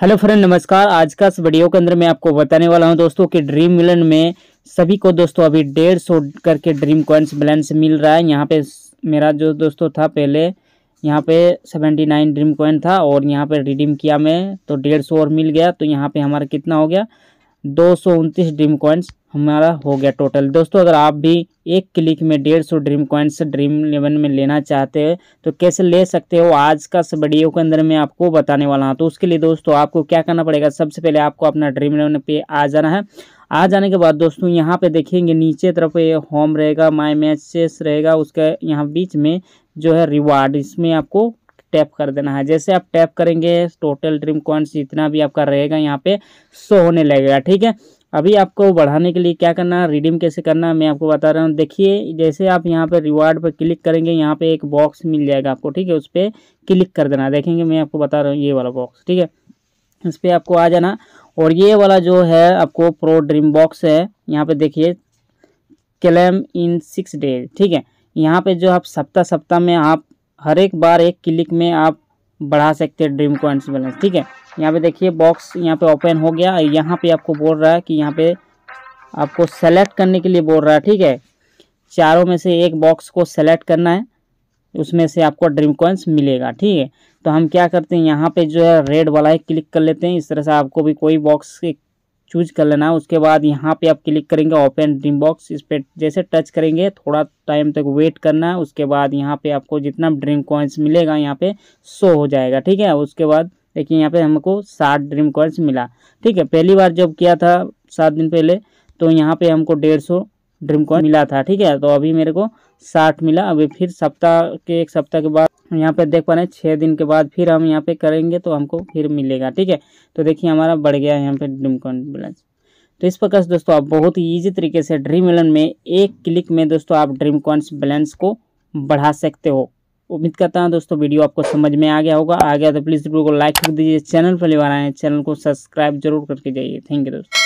hello friend नमस्कार आज का इस वीडियो के अंदर मैं आपको बताने वाला हूं दोस्तों कि ड्रीम मिलन में सभी को दोस्तों अभी डेढ़ सौ करके ड्रीम कॉइन्स बैलेंस मिल रहा है यहाँ पे मेरा जो दोस्तों था पहले यहाँ पे सेवेंटी नाइन ड्रीम कॉइन था और यहाँ पे रिडीम किया मैं तो डेढ़ सौ और मिल गया तो यहाँ पे हमारा कितना हो गया दो सौ उनतीस ड्रीम कॉइन्स हमारा हो गया टोटल दोस्तों अगर आप भी एक क्लिक में डेढ़ सौ ड्रीम कॉइन्स ड्रीम इलेवन में लेना चाहते हैं तो कैसे ले सकते हो आज का वीडियो के अंदर मैं आपको बताने वाला हूँ तो उसके लिए दोस्तों आपको क्या करना पड़ेगा सबसे पहले आपको अपना ड्रीम इलेवन पे आ जाना है आ जाने के बाद दोस्तों यहाँ पे देखेंगे नीचे तरफ ये होम रहेगा माई मैचेस रहेगा उसके यहाँ बीच में जो है रिवार्ड इसमें आपको टैप कर देना है जैसे आप टैप करेंगे टोटल ड्रीम कॉइन्स जितना भी आपका रहेगा यहाँ पे शो होने लगेगा ठीक है अभी आपको बढ़ाने के लिए क्या करना है रिडीम कैसे करना है मैं आपको बता रहा हूँ देखिए जैसे आप यहाँ पर रिवार्ड पर क्लिक करेंगे यहाँ पे एक बॉक्स मिल जाएगा आपको ठीक है उस पर क्लिक कर देना देखेंगे मैं आपको बता रहा हूँ ये वाला बॉक्स ठीक है इस पर आपको आ जाना और ये वाला जो है आपको प्रो ड्रीम बॉक्स है यहाँ पर देखिए क्लेम इन सिक्स डेज ठीक है यहाँ पे जो आप सप्ताह सप्ताह में आप हर एक बार एक क्लिक में आप बढ़ा सकते हैं ड्रीम कॉइंट्स बैलेंस ठीक है यहाँ पे देखिए बॉक्स यहाँ पे ओपन हो गया यहाँ पे आपको बोल रहा है कि यहाँ पे आपको सेलेक्ट करने के लिए बोल रहा है ठीक है चारों में से एक बॉक्स को सेलेक्ट करना है उसमें से आपको ड्रीम कॉइन्स मिलेगा ठीक है तो हम क्या करते हैं यहाँ पे जो है रेड वाला है क्लिक कर लेते हैं इस तरह से आपको भी कोई बॉक्स चूज कर लेना है उसके बाद यहाँ पे आप क्लिक करेंगे ओपन ड्रीम बॉक्स इस पर जैसे टच करेंगे थोड़ा टाइम तक वेट करना है उसके बाद यहाँ पे आपको जितना ड्रीम कॉइन्स मिलेगा यहाँ पे शो हो जाएगा ठीक है उसके बाद लेकिन यहाँ पे हमको सात ड्रीम कॉइन्स मिला ठीक है पहली बार जब किया था सात दिन पहले तो यहाँ पे हमको डेढ़ सौ ड्रीम कॉइन मिला था ठीक है तो अभी मेरे को साठ मिला अभी फिर सप्ताह के एक सप्ताह के बाद यहाँ पे देख पा रहे हैं छः दिन के बाद फिर हम यहाँ पे करेंगे तो हमको फिर मिलेगा ठीक है तो देखिए हमारा बढ़ गया है यहाँ पे ड्रीम कॉइन बैलेंस तो इस प्रकार से दोस्तों आप बहुत ही ईजी तरीके से ड्रीम इलेवन में एक क्लिक में दोस्तों आप ड्रीम कॉइन्स बैलेंस को बढ़ा सकते हो उम्मीद करता हूँ दोस्तों वीडियो आपको समझ में आ गया होगा आ गया तो प्लीज़ वीडियो को लाइक कर दीजिए चैनल पर ले रहे हैं चैनल को सब्सक्राइब जरूर करके जाइए थैंक यू दोस्तों